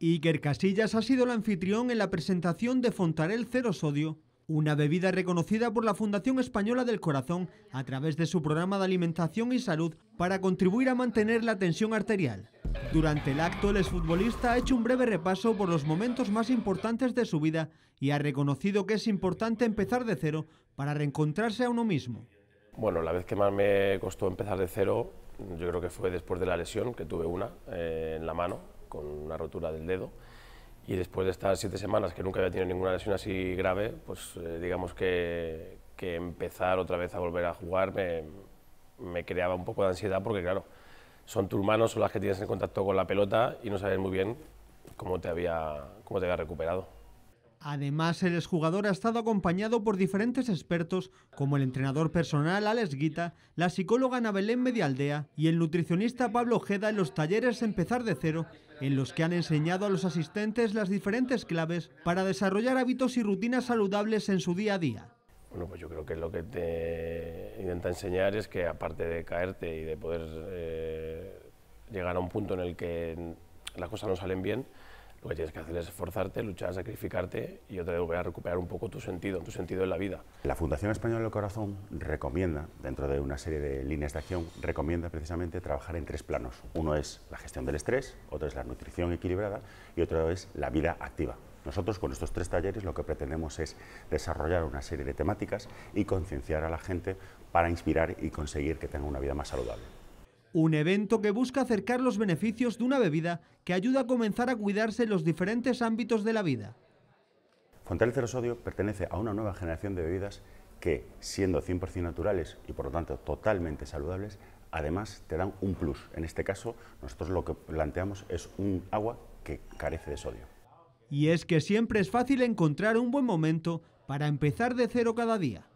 Iker Casillas ha sido el anfitrión en la presentación de Fontarel Cero Sodio, una bebida reconocida por la Fundación Española del Corazón a través de su programa de alimentación y salud para contribuir a mantener la tensión arterial. Durante el acto, el exfutbolista ha hecho un breve repaso por los momentos más importantes de su vida y ha reconocido que es importante empezar de cero para reencontrarse a uno mismo. Bueno, la vez que más me costó empezar de cero, yo creo que fue después de la lesión, que tuve una eh, en la mano, con una rotura del dedo. Y después de estas siete semanas, que nunca había tenido ninguna lesión así grave, pues eh, digamos que, empezar otra vez a volver a jugar me, creaba un poco de ansiedad porque, claro, son tus manos, son las que tienes en contacto con la pelota y no sabes muy bien cómo te había, cómo te había recuperado. Además, el exjugador ha estado acompañado por diferentes expertos como el entrenador personal Alex Guita, la psicóloga nabelén Medialdea y el nutricionista Pablo Ojeda en los talleres Empezar de Cero, en los que han enseñado a los asistentes las diferentes claves para desarrollar hábitos y rutinas saludables en su día a día. Bueno, pues yo creo que lo que te intenta enseñar es que aparte de caerte y de poder eh, llegar a un punto en el que las cosas no salen bien, lo que tienes que hacer es esforzarte, luchar, sacrificarte y otra vez a recuperar un poco tu sentido, tu sentido en la vida. La Fundación Española del Corazón recomienda, dentro de una serie de líneas de acción, recomienda precisamente trabajar en tres planos. Uno es la gestión del estrés, otro es la nutrición equilibrada y otro es la vida activa. Nosotros con estos tres talleres lo que pretendemos es desarrollar una serie de temáticas y concienciar a la gente para inspirar y conseguir que tenga una vida más saludable. Un evento que busca acercar los beneficios de una bebida que ayuda a comenzar a cuidarse en los diferentes ámbitos de la vida. Fontal Cero Sodio pertenece a una nueva generación de bebidas que, siendo 100% naturales y por lo tanto totalmente saludables, además te dan un plus. En este caso, nosotros lo que planteamos es un agua que carece de sodio. Y es que siempre es fácil encontrar un buen momento para empezar de cero cada día.